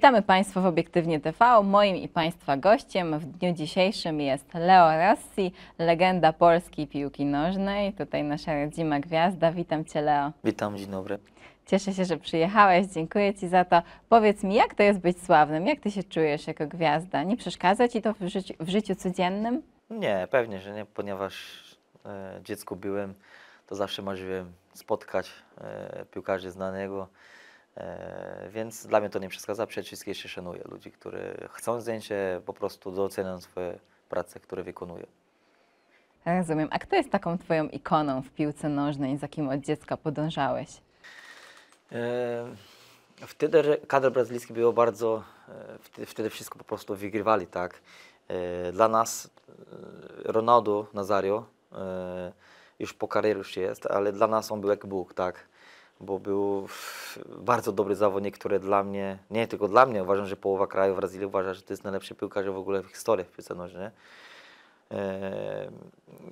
Witamy Państwa w Obiektywnie TV. Moim i Państwa gościem w dniu dzisiejszym jest Leo Rossi, legenda polskiej piłki nożnej. Tutaj nasza rodzima gwiazda. Witam Cię, Leo. Witam, dzień dobry. Cieszę się, że przyjechałeś, dziękuję Ci za to. Powiedz mi, jak to jest być sławnym? Jak Ty się czujesz jako gwiazda? Nie przeszkadza Ci to w życiu, w życiu codziennym? Nie, pewnie, że nie, ponieważ e, dziecko byłem, to zawsze marzyłem spotkać e, piłkarzy znanego E, więc dla mnie to nie przeszkadza, przede wszystkim się szanuję ludzi, którzy chcą zdjęcie, po prostu doceniam swoje prace, które wykonuję. Rozumiem. A kto jest taką Twoją ikoną w piłce nożnej, za kim od dziecka podążałeś? E, wtedy kadr brazylijski było bardzo, e, wtedy wszystko po prostu wygrywali, tak. Dla nas Ronaldo Nazario już po karierze już jest, ale dla nas on był jak Bóg, tak bo był bardzo dobry zawodnik, który dla mnie, nie tylko dla mnie, uważam, że połowa kraju w Brazylii uważa, że to jest najlepszy piłkarz w ogóle w historii w piłce nożnej. Ehm,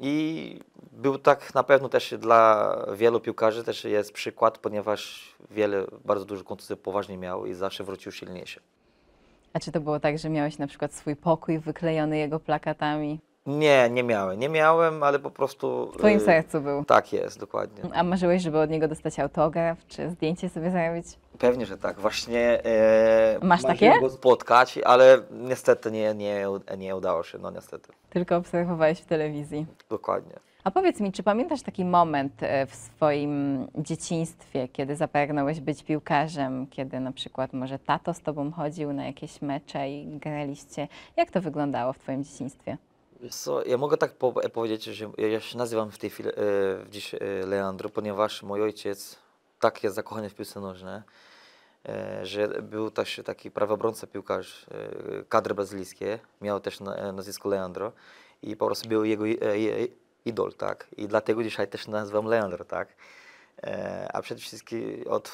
I był tak na pewno też dla wielu piłkarzy też jest przykład, ponieważ wiele, bardzo dużo kontuzji poważnie miał i zawsze wrócił silniejszy. A czy to było tak, że miałeś na przykład swój pokój wyklejony jego plakatami? Nie, nie miałem. Nie miałem, ale po prostu. W twoim y, sercu był. Tak jest, dokładnie. A marzyłeś, żeby od niego dostać autograf czy zdjęcie sobie zrobić? Pewnie, że tak. Właśnie. E, Masz takie? go spotkać, ale niestety nie, nie, nie udało się, no niestety. Tylko obserwowałeś w telewizji. Dokładnie. A powiedz mi, czy pamiętasz taki moment e, w swoim dzieciństwie, kiedy zapragnąłeś być piłkarzem, kiedy na przykład może tato z tobą chodził na jakieś mecze i graliście? Jak to wyglądało w twoim dzieciństwie? So, ja mogę tak po e, powiedzieć, że ja się nazywam w tej chwili e, dziś e, Leandro, ponieważ mój ojciec tak jest zakochany w piłce nożnej, e, że był też taki prawobrońca piłkarz e, kadry bazylijskie, miał też na, e, nazwisko Leandro i po prostu był jego e, e, idol, tak? I dlatego dzisiaj też nazywam Leandro, tak? E, a przede wszystkim od,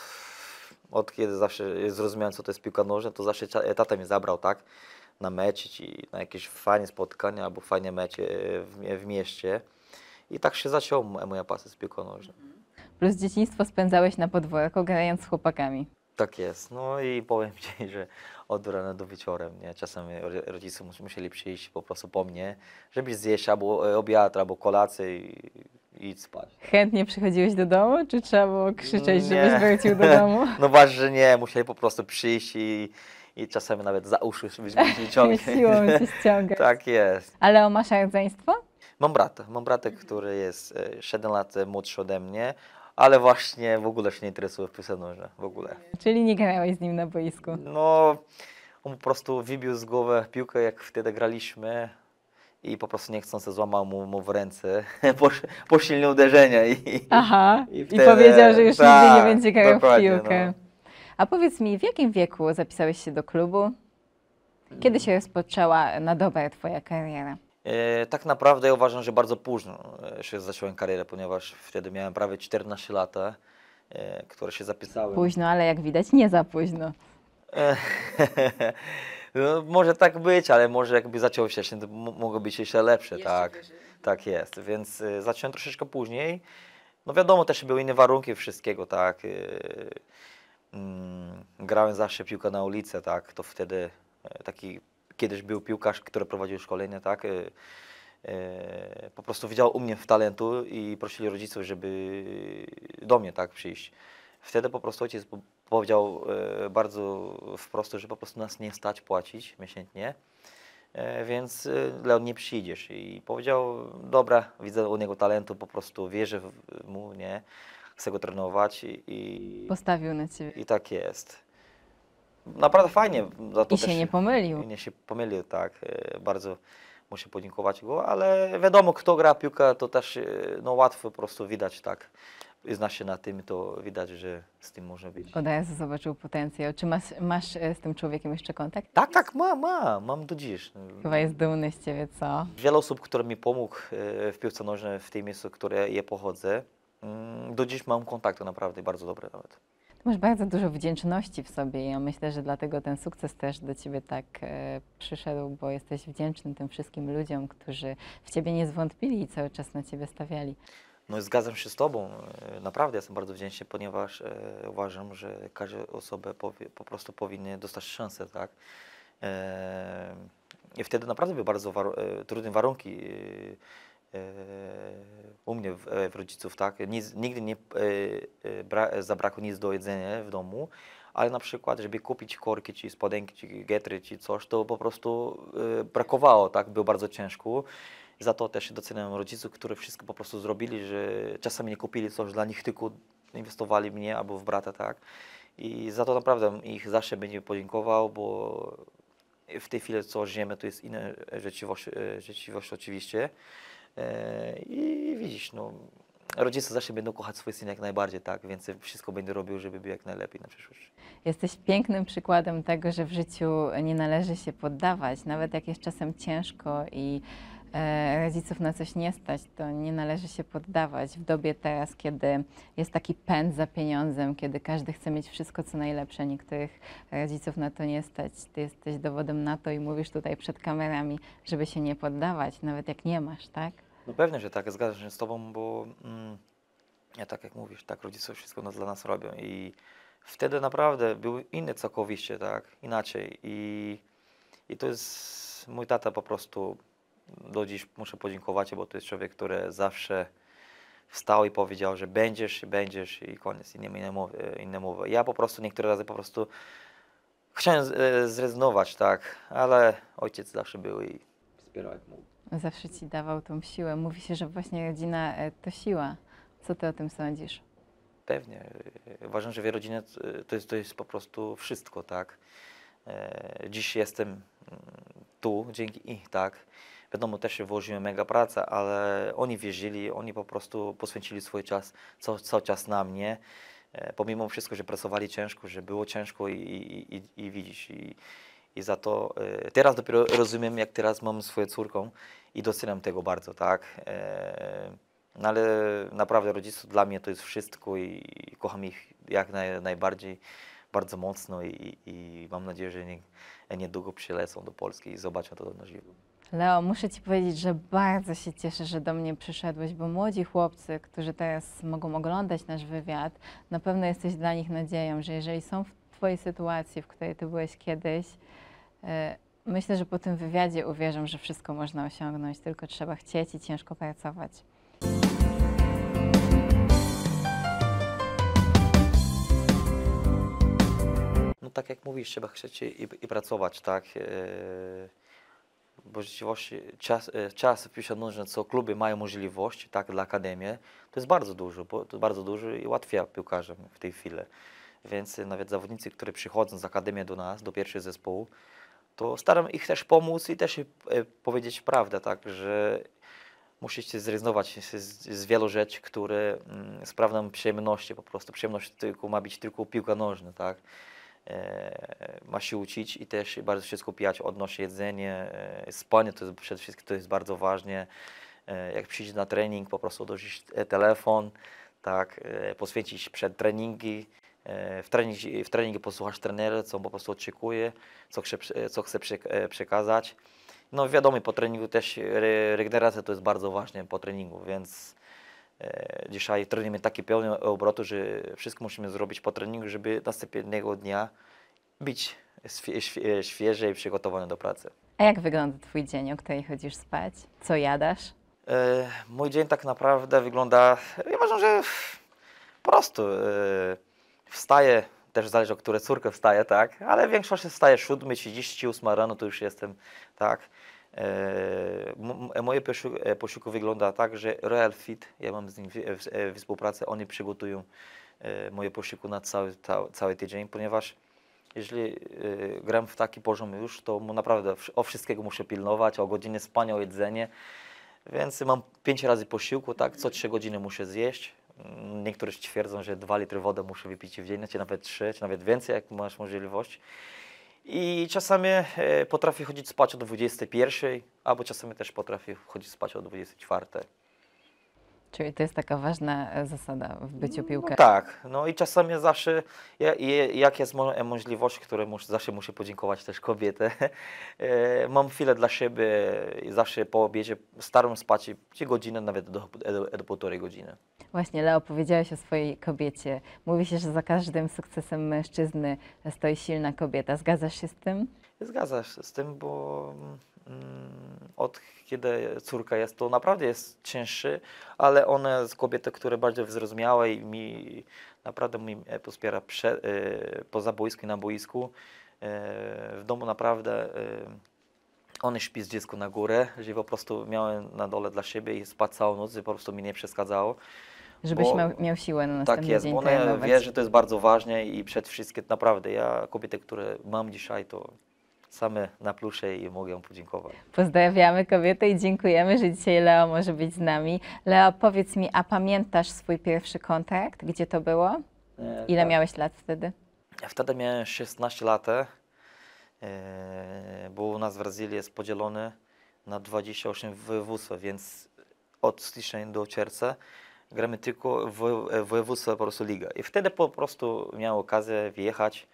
od kiedy zawsze zrozumiałem, co to jest piłka nożna, to zawsze tata mnie zabrał, tak? na mecie i na jakieś fajne spotkania albo fajne mecie w, w mieście. I tak się zaciął moja pasja z piłką nożną. Plus dzieciństwo spędzałeś na podwórku grając z chłopakami. Tak jest. No i powiem Ci, że od rana do wieczorem, nie? Czasami rodzice musieli przyjść po prostu po mnie, żeby zjeść albo e, obiad, albo kolację i, i idź spać. Chętnie przychodziłeś do domu, czy trzeba było krzyczeć, nie. żebyś wrócił do domu? no właśnie, że nie. Musieli po prostu przyjść i i czasami nawet za uszy wyciągnie. Siłą się ściągać. tak jest. Ale o masz rodzeństwo? Mam brata, mam brata, który jest 7 e, lat młodszy ode mnie, ale właśnie w ogóle się nie interesuje w piłce w ogóle. Czyli nie grałeś z nim na boisku? No, on po prostu wybił z głowy piłkę, jak wtedy graliśmy i po prostu niechcący złamał mu, mu w ręce po, po uderzenie. I, Aha, i, wtedy, i powiedział, że już tak, nigdy nie będzie tak, grał w piłkę. No. A powiedz mi, w jakim wieku zapisałeś się do klubu? Kiedy się rozpoczęła na dobre Twoja kariera? E, tak naprawdę ja uważam, że bardzo późno e, się zacząłem karierę, ponieważ wtedy miałem prawie 14 lat, e, które się zapisały. Późno, ale jak widać nie za późno. no, może tak być, ale może jakby zaczął wcześniej, to mogło być jeszcze lepsze, jeszcze tak. Wyżej. Tak jest, więc zacząłem troszeczkę później. No wiadomo, też były inne warunki wszystkiego, tak mm, grałem zawsze piłkę na ulicę, tak, to wtedy e, taki kiedyś był piłkarz, który prowadził szkolenie, tak, y, y, po prostu widział u mnie w talentu i prosili rodziców, żeby do mnie, tak, przyjść. Wtedy po prostu ojciec powiedział y, bardzo wprost, że po prostu nas nie stać płacić miesięcznie, więc Leon nie przyjdziesz. I powiedział, dobra, widzę u niego talentu, po prostu wierzę mu, nie, chce go trenować i, i... Postawił na ciebie. I tak jest. Naprawdę fajnie. Za to I się nie pomylił. Nie się pomylił, tak. E, bardzo mu się podziękować go, ale wiadomo, kto gra piłkę, to też e, no, łatwo po prostu widać, tak. Zna się na tym, to widać, że z tym może być. Odajaz zobaczył potencjał. Czy masz, masz e, z tym człowiekiem jeszcze kontakt? Tak, tak, ma, ma, mam do dziś. Chyba jest dumny z ciebie, co? Wiele osób, które mi pomógł w piłce nożnej, w tym miejscu, które je pochodzę, Mm, do dziś mam kontakty naprawdę bardzo dobre nawet. Masz bardzo dużo wdzięczności w sobie i ja myślę, że dlatego ten sukces też do ciebie tak e, przyszedł, bo jesteś wdzięczny tym wszystkim ludziom, którzy w ciebie nie zwątpili i cały czas na ciebie stawiali. No i zgadzam się z tobą, e, naprawdę jestem bardzo wdzięczny, ponieważ e, uważam, że każda osoba powie, po prostu powinna dostać szansę, tak? E, I wtedy naprawdę były bardzo war e, trudne warunki e, Yy, u mnie w, e, w rodziców, tak, nic, nigdy nie e, e, bra, zabrakło nic do jedzenia w domu, ale na przykład, żeby kupić korki, czy spodenki, czy getry, czy coś, to po prostu brakowało, tak, było bardzo ciężko. Za to też doceniam rodziców, którzy wszystko po prostu zrobili, że czasami nie kupili coś dla nich, tylko inwestowali w mnie albo w brata, tak. I za to naprawdę ich zawsze będzie podziękował, bo w tej chwili co żyjemy to jest inna rzeczywistość, rzeczywistość oczywiście. E, I widzisz, no, rodzice zawsze będą kochać swój syn jak najbardziej, tak, więc wszystko będę robił, żeby był jak najlepiej na przyszłość. Jesteś pięknym przykładem tego, że w życiu nie należy się poddawać, nawet jak jest czasem ciężko i e, rodziców na coś nie stać, to nie należy się poddawać. W dobie teraz, kiedy jest taki pęd za pieniądzem, kiedy każdy chce mieć wszystko co najlepsze, niektórych rodziców na to nie stać, ty jesteś dowodem na to i mówisz tutaj przed kamerami, żeby się nie poddawać, nawet jak nie masz, tak? No pewnie, że tak, zgadzam się z Tobą, bo mm, ja tak jak mówisz, tak rodzice wszystko dla nas robią i wtedy naprawdę były inne całkowicie, tak, inaczej i, i to jest mój tata po prostu do dziś muszę podziękować, bo to jest człowiek, który zawsze wstał i powiedział, że będziesz, będziesz i koniec, inne, inne, mowy, inne mowy. Ja po prostu niektóre razy po prostu chciałem e, zrezygnować, tak, ale ojciec zawsze był i wspierał jak mógł zawsze ci dawał tą siłę. Mówi się, że właśnie rodzina e, to siła. Co ty o tym sądzisz? Pewnie. E, uważam, że rodzina e, to jest, to jest po prostu wszystko, tak? Dziś jestem mm, tu dzięki ich, tak? Wiadomo, też się włożyłem mega praca, ale oni wierzyli, oni po prostu poświęcili swój czas, cały, czas na mnie. Pomimo wszystko, że pracowali ciężko, że było ciężko i, i, i, i widzisz. I, i za to e, teraz dopiero rozumiem, jak teraz mam swoją córką i doceniam tego bardzo, tak. E, no ale naprawdę rodziców dla mnie to jest wszystko i, i kocham ich jak naj, najbardziej, bardzo mocno i, i, mam nadzieję, że nie, niedługo przylecą do Polski i zobaczą to na żywo. Leo, muszę Ci powiedzieć, że bardzo się cieszę, że do mnie przyszedłeś, bo młodzi chłopcy, którzy teraz mogą oglądać nasz wywiad, na pewno jesteś dla nich nadzieją, że jeżeli są w Twojej sytuacji, w której Ty byłeś kiedyś, E, myślę, że po tym wywiadzie uwierzę, że wszystko można osiągnąć, tylko trzeba chcieć i ciężko pracować. No tak jak mówisz, trzeba chcieć i, i pracować, tak? E, bo rzeczywiście czas, e, czas piłkarz co kluby mają możliwość, tak, dla akademii, to jest bardzo dużo, bo to bardzo dużo i ułatwia piłkarzom w tej chwili. Więc nawet zawodnicy, którzy przychodzą z akademii do nas, do pierwszych zespołu, to staram ich też pomóc i też e, powiedzieć prawdę, tak, że musicie zrezygnować z, wielu rzeczy, które mm, sprawną przyjemności po prostu. Przyjemność tylko ma być tylko piłka nożna, tak. E, ma się uczyć i też bardzo się skupiać odnośnie jedzenia, e, spanie to jest, przede wszystkim to jest bardzo ważne. E, jak przyjdzie na trening, po prostu odłożyć e, telefon, tak, e, poświęcić przed treningi, E, w treningu, w treningu posłuchasz trenera, co po prostu oczekuje, co chce, co chce e, przekazać. No wiadomo, po treningu też regeneracja to jest bardzo ważne po treningu, więc e, dzisiaj trenujemy taki pełny obrotu, że wszystko musimy zrobić po treningu, żeby następnego dnia być świeże i przygotowany do pracy. A jak wygląda Twój dzień, o której chodzisz spać? Co jadasz? E, mój dzień tak naprawdę wygląda, ja uważam, że po E, Wstaję, też zależy o które córkę wstaję, tak, ale większość wstaje 7, 38 rano, to już jestem, tak. E, moje e, posiłku wygląda tak, że Royal Fit, ja mam z nim e, współpracę, oni przygotują e, moje posiłku na cały, ta, cały tydzień, ponieważ jeżeli gram w taki poziom już, to naprawdę o wszystkiego muszę pilnować, o godziny spania, o jedzenie, więc mam pięć razy posiłku, tak, co trzy godziny muszę zjeść, Niektórzy twierdzą, że 2 litry wody muszę wypić w dzień, czy znaczy nawet 3, czy nawet więcej, jak masz możliwość. I czasami e, potrafię chodzić spać o 21, albo czasami też potrafię chodzić spać o 24. Czyli to jest taka ważna e, zasada w byciu no piłkarzem. No tak, no i czasami zawsze, jak jest możliwość, której zawsze muszę podziękować też kobietę. E, mam chwilę dla siebie i zawsze po obiedzie staram spać trzy godziny, nawet do, do, do półtorej godziny. Właśnie, Leo, powiedziałeś o swojej kobiecie. Mówi się, że za każdym sukcesem mężczyzny stoi silna kobieta. Zgadzasz się z tym? Zgadzasz się z tym, bo mm, Mm, od kiedy córka jest, to naprawdę jest cięższy, ale one z kobiety, które bardziej zrozumiałe i mi naprawdę mi wspiera e, prze, e, poza boisku i na boisku. E, w domu naprawdę one śpi z dziecku na górę, że po prostu miałem na dole dla siebie i spać całą noc że po prostu mi nie przeszkadzało. Żebyś bo, miał, miał, siłę na tak następny Tak jest, dzień bo one wie, że to jest bardzo ważne i przed wszystkim naprawdę ja kobiety, które mam dzisiaj, to same na plusie i mogę podziękować. Pozdrawiamy kobietę i dziękujemy, że dzisiaj Leo może być z nami. Leo, powiedz mi, a pamiętasz swój pierwszy kontakt? Gdzie to było? E, Ile tak. miałeś lat wtedy? Ja wtedy miałem 16 lat, e, bo u nas w Brazylii jest podzielony na 28 województw, więc od stycznia do czerwca gramy tylko w po prostu liga. I wtedy po prostu miałem okazję wjechać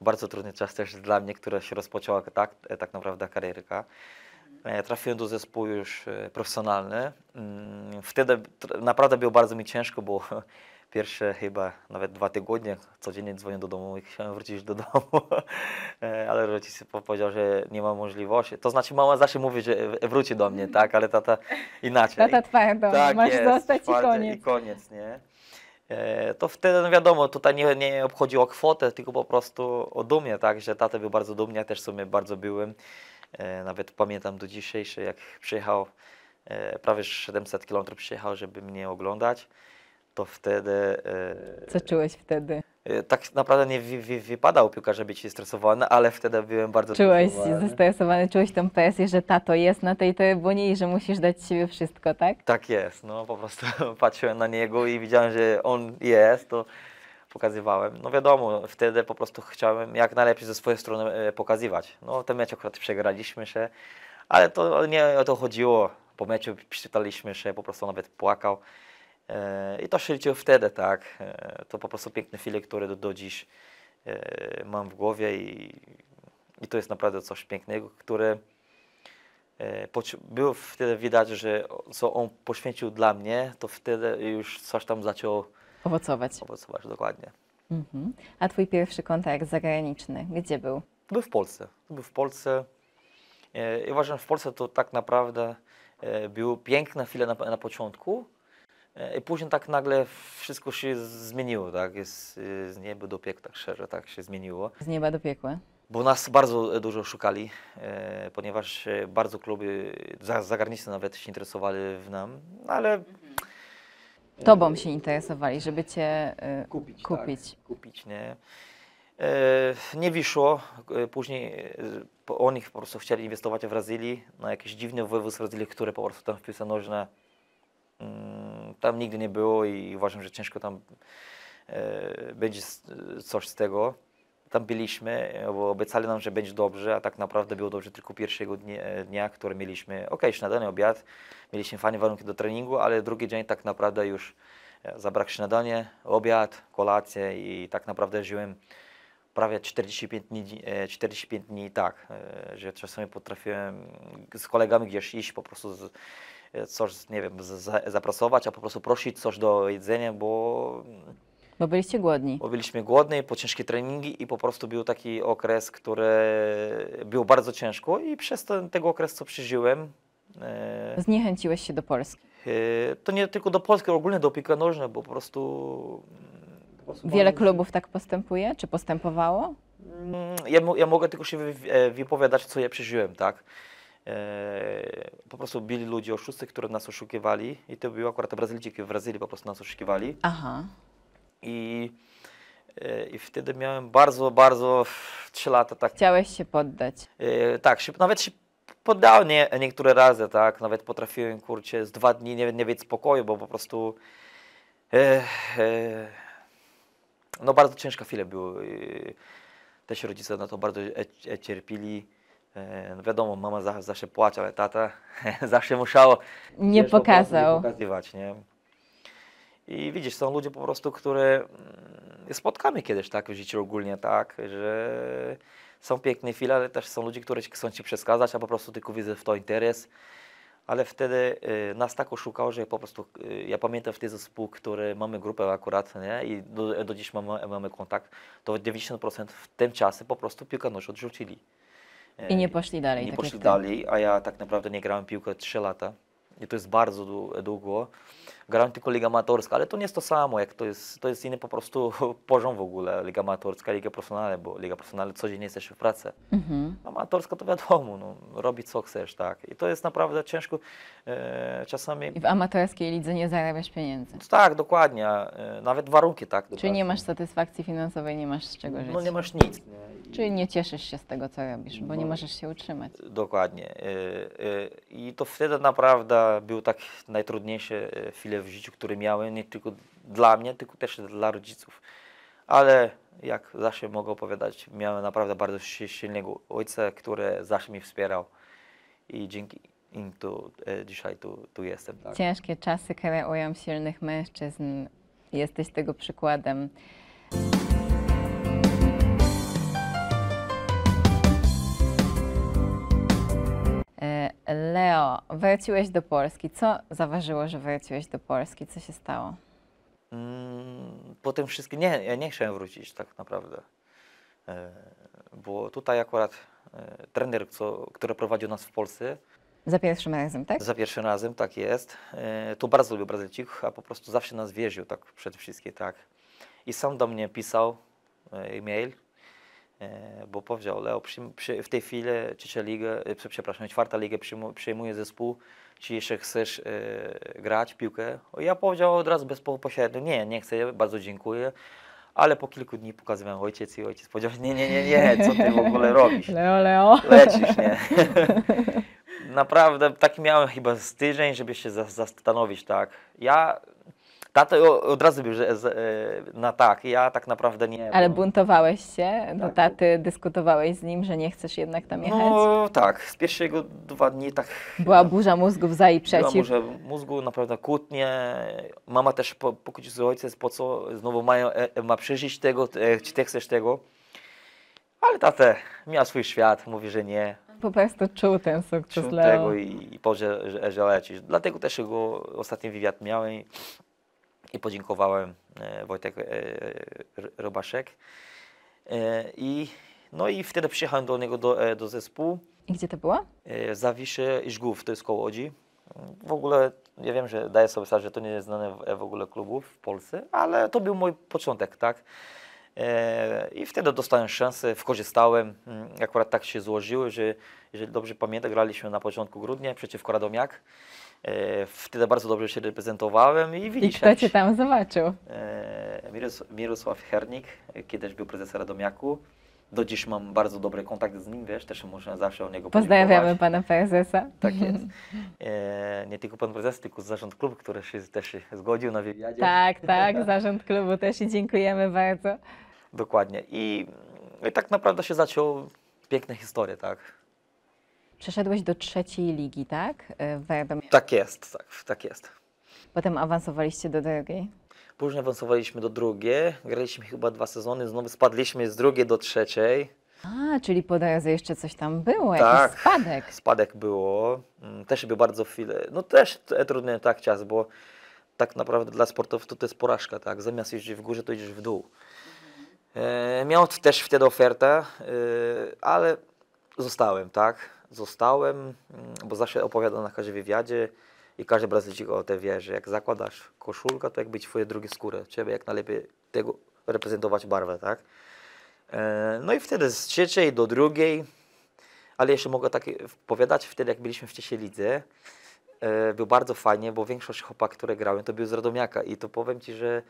bardzo trudny czas też dla mnie, która się rozpoczęła tak, e, tak naprawdę karierka. E, trafiłem do zespołu już e, profesjonalny. Mm, wtedy naprawdę było bardzo mi ciężko, bo pierwsze chyba nawet dwa tygodnie codziennie dzwonię do domu i chciałem wrócić do domu, ale rodzice powiedział, że nie ma możliwości. To znaczy mama zawsze mówi, że wróci do mnie, tak, ale tata inaczej. Tata twoja tak, masz jest, zostać i koniec. I koniec, nie? E, to wtedy, no wiadomo, tutaj nie, nie obchodziło kwotę, tylko po prostu o dumie, tak, że tata był bardzo dumny, ja też w sumie bardzo byłem. E, nawet pamiętam do dzisiejszej, jak przyjechał, e, prawie 700 km przyjechał, żeby mnie oglądać, to wtedy... Co czułeś wtedy? Y, tak naprawdę nie wypadało piłkarze być stresowany, ale wtedy byłem bardzo Czułeś stresowany. zestresowany, czułeś tę presję, że tato jest na tej trybunie i że musisz dać siebie wszystko, tak? Tak jest, no po prostu patrzyłem na niego i widziałem, że on jest, to pokazywałem. No wiadomo, wtedy po prostu chciałem jak najlepiej ze swojej strony e, pokazywać. No ten mecz akurat przegraliśmy się, ale to nie o to chodziło. Po meczu przeczytaliśmy się, po prostu nawet płakał. E, I to się liczyło wtedy, tak. E, to po prostu piękne chwile, które do, do dziś e, mam w głowie i, i to jest naprawdę coś pięknego, które było wtedy widać, że co on poświęcił dla mnie, to wtedy już coś tam zaczęło owocować. Owocować, dokładnie. Mhm. A twój pierwszy kontakt zagraniczny, gdzie był? Był w Polsce. Był w Polsce. I uważam, że w Polsce to tak naprawdę były piękna chwile na, na początku, E, I Później tak nagle wszystko się zmieniło, tak? Jest y, z nieba do piekła, tak szczerze, tak się zmieniło. Z nieba do piekła. Bo nas bardzo e, dużo szukali, e, ponieważ e, bardzo kluby zagraniczne nawet się interesowali w nam, no ale... Tobą się interesowali, żeby cię kupić. Kupić. Tak, kupić, nie? E, nie wyszło. Później po, oni po prostu chcieli inwestować w Brazylii na jakieś dziwne wywóz z Brazylii, które po prostu tam w piłce mm, tam nigdy nie było i uważam, że ciężko tam e, będzie coś z tego. Tam byliśmy, bo obiecali nam, że będzie dobrze, a tak naprawdę było dobrze tylko pierwszego e, dnia, dnia mieliśmy, ok, śniadanie, obiad, mieliśmy fajne warunki do treningu, ale drugi dzień tak naprawdę już e, zabrak śniadanie, obiad, kolację i tak naprawdę żyłem prawie 45 dni, 45 e, dni tak, że czasami potrafiłem z kolegami gdzieś iść po prostu z, E, coś, nie wiem, zaprosować a po prostu prosić coś do jedzenia, bo... Bo byliście głodni. Bo byliśmy głodni po ciężkie treningi i po prostu był taki okres, który był bardzo ciężko i przez ten tego okres, co przeżyłem... E, Zniechęciłeś się do Polski. E, to nie tylko do Polski, ogólnie do opieki nożnej, bo po prostu... Mm, Wiele klubów tak postępuje, czy postępowało? Mm, ja, ja mogę tylko się wypowiadać, co ja przeżyłem, tak? E, po prostu bili ludzi oszusty, które nas oszukiwali i to były akurat Brazylijczyki w Brazylii po prostu nas oszukiwali. Aha. I, e, I wtedy miałem bardzo, bardzo trzy lata tak. Chciałeś się poddać. E, tak, się, nawet się poddał nie, niektóre razy, tak, nawet potrafiłem, kurczę, z dwa dni nie, nie mieć spokoju, bo po prostu e, e, no bardzo ciężka chwila była. Też rodzice na to bardzo e, cierpili. E, no wiadomo, mama zawsze płacze, ale tata zawsze musiało. Nie wiesz, pokazał. Nie pokazywać, nie? I widzisz, są ludzie po prostu, które mm, spotkamy kiedyś tak w życiu ogólnie, tak, że są piękne chwile, ale też są ludzie, którzy chcą ci przeskazać, a po prostu tylko widzę w to interes. Ale wtedy y, nas tak oszukał, że po prostu y, ja pamiętam w zespół, który mamy grupę akurat nie? i do, do dziś mamy, mamy kontakt, to 90% w tym czasie po prostu piłka odrzucili. I nie e, poszli dalej. Nie tak poszli dalej, a ja tak naprawdę nie grałem piłkę 3 lata. I to jest bardzo długo. Grałem tylko Liga Amatorska, ale to nie jest to samo, jak to jest, to jest inny po prostu poziom w ogóle. Liga Amatorska, Liga Profesjonalna, bo Liga Profesjonalna codziennie jesteś w pracy. Mhm. Amatorska to wiadomo, no, robi co chcesz, tak. I to jest naprawdę ciężko e, czasami. I w amatorskiej lidze nie zarabiasz pieniędzy. No tak, dokładnie. E, nawet warunki, tak. Czyli nie masz satysfakcji finansowej, nie masz z czego no żyć. No nie masz nic. Nie? Czyli nie cieszysz się z tego, co robisz, bo nie no możesz się utrzymać. Dokładnie. E, e, I to wtedy naprawdę był tak najtrudniejsze e, chwile w życiu, które miałem, nie tylko dla mnie, tylko też dla rodziców. Ale jak zawsze mogę opowiadać, miałem naprawdę bardzo silnego ojca, który zawsze mi wspierał i dzięki im tu, dzisiaj tu, tu jestem. Tak? Ciężkie czasy kreują silnych mężczyzn. Jesteś tego przykładem. Leo, wróciłeś do Polski. Co zaważyło, że wróciłeś do Polski? Co się stało? Mm, po tym wszystkim nie, ja nie chciałem wrócić tak naprawdę. E, bo tutaj akurat e, trener, co, który prowadził nas w Polsce. Za pierwszym razem, tak? Za pierwszym razem, tak jest. E, to bardzo lubił Brazylijczyków, a po prostu zawsze nas wierzył tak przede wszystkim, tak. I sam do mnie pisał e-mail, E, bo powiedział, Leo. w tej chwili trzecia liga, e, przepraszam, czwarta liga przejmuje zespół, czy jeszcze chcesz e, grać piłkę? Ja powiedział od razu bezpośrednio, nie, nie chcę, bardzo dziękuję. Ale po kilku dni pokazywałem ojciec i ojciec powiedział, nie, nie, nie, nie, co ty w ogóle robisz? Leo, Leo. Lecisz, nie. Naprawdę tak miałem chyba z tydzień, żeby się zastanowić, tak. Ja Tata od razu bierze e, na tak, ja tak naprawdę nie. Ale buntowałeś się do tak. taty, dyskutowałeś z nim, że nie chcesz jednak tam no, jechać? No tak, z pierwszego dwa dni tak... Była burza mózgów za i przeciw. Była burza mózgu, naprawdę kłótnie. Mama też po, pokłóciła ojciec, z ojcem, po co znowu mają, e, e, ma przeżyć tego, czy ty chcesz tego. Ale tatę miał swój świat, mówi, że nie. Po prostu czuł ten sukces Czuł tego i, i poże, że, że lecisz. Dlatego też jego ostatni wywiad miałem. I, i podziękowałem e, Wojtek e, Robaszek. E, I, no i wtedy przyjechałem do niego, do, do zespołu. I gdzie to było? Zawisze i Żgów, to jest koło Łodzi. W ogóle ja wiem, że daję sobie sprawę, że to nie jest znane w ogóle klubów w Polsce, ale to był mój początek, tak? E, I wtedy dostałem szansę, wykorzystałem. Mm, akurat tak się złożyło, że jeżeli dobrze pamiętam, graliśmy na początku grudnia przeciwko Radomiak. E, wtedy bardzo dobrze się reprezentowałem i widzisz. I kto cię tam zobaczył? E, Mirosław Hernik, kiedyś był prezesem Radomiaku. Do dziś mam bardzo dobry kontakt z nim, wiesz, też muszę zawsze o niego Pozdrawiamy pana prezesa. Tak jest. E, nie tylko pan prezes, tylko zarząd klubu, który się też zgodził na wywiadzie. Tak, tak, zarząd klubu też i dziękujemy bardzo. Dokładnie. I, i tak naprawdę się zaciął piękne historie, tak. Przeszedłeś do trzeciej ligi, tak? Y, w Tak jest, tak, tak jest. Potem awansowaliście do drugiej. Później awansowaliśmy do drugiej, graliśmy chyba dwa sezony, znowu spadliśmy z drugiej do trzeciej. A, czyli po drodze jeszcze coś tam było, tak, jakiś spadek. spadek było. Mm, też był bardzo chwilę, no też e, trudny tak czas, bo tak naprawdę dla sportowców to jest porażka, tak? Zamiast iść w górze, to idziesz w dół. E, miał też wtedy ofertę, e, ale zostałem, tak? Zostałem, mm, bo zawsze opowiadam na każdym wywiadzie i każdy Brazylijczyk o tym wie, że jak zakładasz koszulkę, to jak być twoje drugie skóry, Trzeba jak najlepiej tego reprezentować barwę, tak? E, no i wtedy z trzeciej do drugiej, ale jeszcze mogę tak powiadać, wtedy jak byliśmy w trzeciej lidze, był bardzo fajnie, bo większość chłopaków, które grałem, to był z Radomiaka i to powiem Ci, że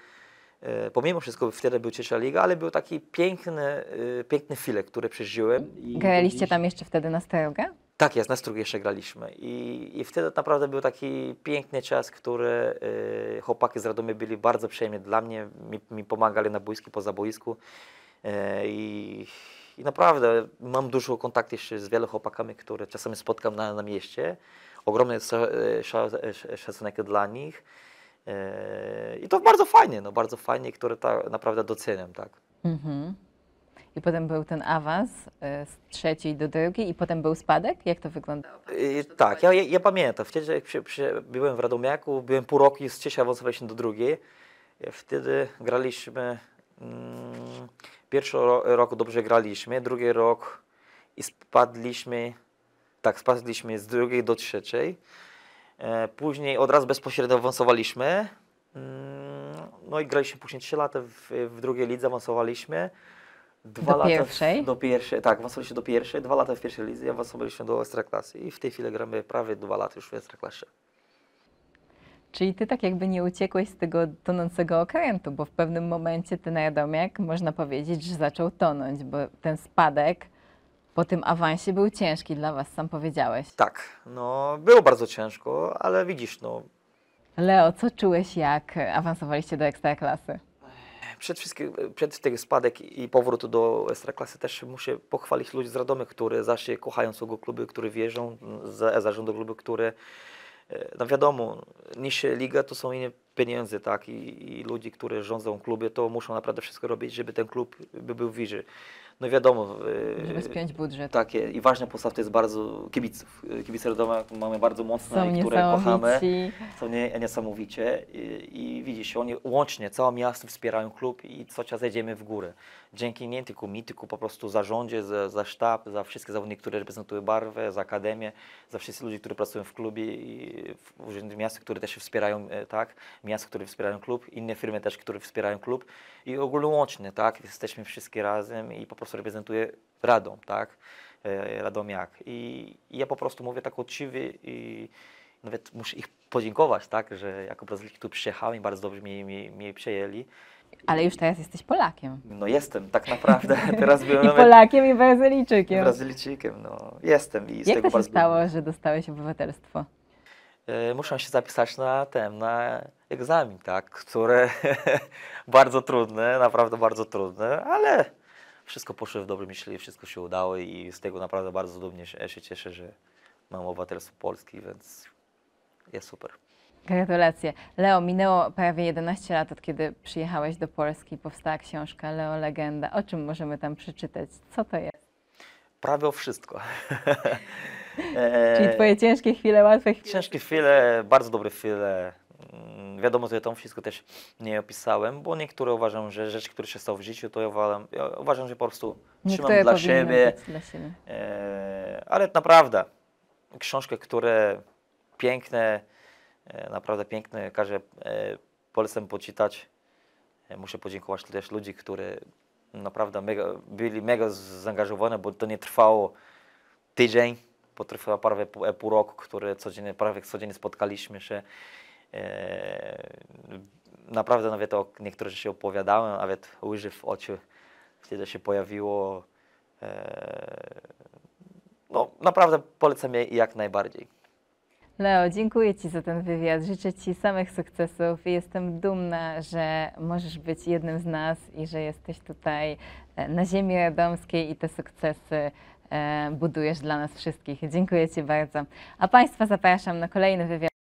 E, pomimo wszystko wtedy był trzecia liga, ale był taki piękny, e, piękny chwile, który przeżyłem. Graliście tam jeszcze wtedy na Starogę? Tak jest, na Strugi jeszcze graliśmy I, i wtedy naprawdę był taki piękny czas, który y, chłopaki z Radomy byli bardzo przyjemni dla mnie, mi, mi pomagali na boisku, poza boisku i, i naprawdę mam dużo kontaktów jeszcze z wieloma chłopakami, które czasami spotkam na, na mieście. Ogromny szacunek dla nich. Yy, I to bardzo fajnie, no bardzo fajnie, które ta, naprawdę doceniam, tak. Mhm. I potem był ten awans y, z trzeciej do drugiej i potem był spadek? Jak to wyglądało? I, yy, tak, ja, ja, pamiętam. Wtedy jak przy, przy, byłem w Radomiaku, byłem pół roku i z trzeciej awansowaliśmy do drugiej. E, wtedy graliśmy, mm, pierwszy rok dobrze graliśmy, drugi rok i spadliśmy, tak, spadliśmy z drugiej do trzeciej. E, później od razu bezpośrednio awansowaliśmy. Mm, no i graliśmy później 3 lata w, w drugiej lidze, awansowaliśmy. Dwa do lata pierwszej? W, do pierwszej, tak, awansowaliśmy do pierwszej, dwa lata w pierwszej lidze i awansowaliśmy do Ekstraklasy. I w tej chwili gramy prawie dwa lata już w Ekstraklasie. Czyli ty tak jakby nie uciekłeś z tego tonącego okrętu, bo w pewnym momencie ten Radomiak, można powiedzieć, że zaczął tonąć, bo ten spadek po tym awansie był ciężki dla Was, sam powiedziałeś. Tak, no było bardzo ciężko, ale widzisz, no... Leo, co czułeś, jak awansowaliście do Ekstraklasy? Przed wszystkim, przed tym spadek i powrót do Ekstraklasy też muszę pochwalić ludzi z Radomy, którzy zawsze kochają swojego kluby, którzy wierzą, zarządzają zarządu klubu, który e e, no wiadomo, niższa liga to są inne pieniądze, tak, i, i ludzie, którzy rządzą kluby, to muszą naprawdę wszystko robić, żeby ten klub by był wyżej no wiadomo... Y, Żeby spiąć budżet. Takie i ważna postaw to jest bardzo kibiców. Y, kibice Radomia mamy bardzo mocne, są i które kochamy. Są nie, niesamowicie i, i widzisz, oni łącznie, całe miasto wspierają klub i co czas jedziemy w górę. Dzięki nie tylko mi, tylko po prostu zarządzie, za, za sztab, za wszystkie zawodniki, które reprezentują barwę, za akademię, za wszystkich ludzi, którzy pracują w klubie i w urzędzie miasta, które też wspierają, e, tak, miasta, które wspierają klub, inne firmy też, które wspierają klub i ogólnie łącznie, tak, jesteśmy wszystkie razem i po prostu prostu reprezentuje Radom, tak? E, Radomiak. I, I ja po prostu mówię tak uczciwie i nawet muszę ich podziękować, tak, że jako Brazylijczyk tu przyjechałem i bardzo dobrze mnie, mnie, mnie przyjęli. Ale już teraz jesteś Polakiem. No jestem, tak naprawdę. Teraz byłem I Polakiem i Brazylijczykiem. Brazylijczykiem, no jestem. I z Jak tego to się stało, że dostałeś obywatelstwo? E, muszę się zapisać na ten, na egzamin, tak, które bardzo trudne, naprawdę bardzo trudne, ale wszystko poszło w dobrym myśli, wszystko się udało i z tego naprawdę bardzo dumnie się, się cieszę, że mam obywatelstwo Polski, więc jest super. Gratulacje. Leo, minęło prawie 11 lat od kiedy przyjechałeś do Polski. Powstała książka Leo Legenda. O czym możemy tam przeczytać? Co to jest? Prawie o wszystko. Czyli twoje ciężkie chwile, łatwe chwile. Ciężkie chwile, bardzo dobre chwile, wiadomo, że tam wszystko też nie opisałem, bo niektóre uważam, że rzeczy, które się stały w życiu, to ja uważam, ja uważam że po prostu trzymam dla siebie. Dla siebie. E, ale naprawdę, książkę, które piękne, e, naprawdę piękne, każę e, polecam poczytać. E, muszę podziękować też ludzi, którzy naprawdę mega, byli mega zaangażowani, bo to nie trwało tydzień, potrwało prawie pół, e, pół roku, które codziennie, prawie codziennie spotkaliśmy się E, naprawdę nawet o niektórych się opowiadałem, nawet łyży w oczu kiedy się pojawiło. E, no naprawdę polecam je jak najbardziej. Leo, dziękuję Ci za ten wywiad. Życzę Ci samych sukcesów i jestem dumna, że możesz być jednym z nas i że jesteś tutaj e, na ziemi radomskiej i te sukcesy budujesz dla nas wszystkich. Dziękuję Ci bardzo. A Państwa zapraszam na kolejny wywiad.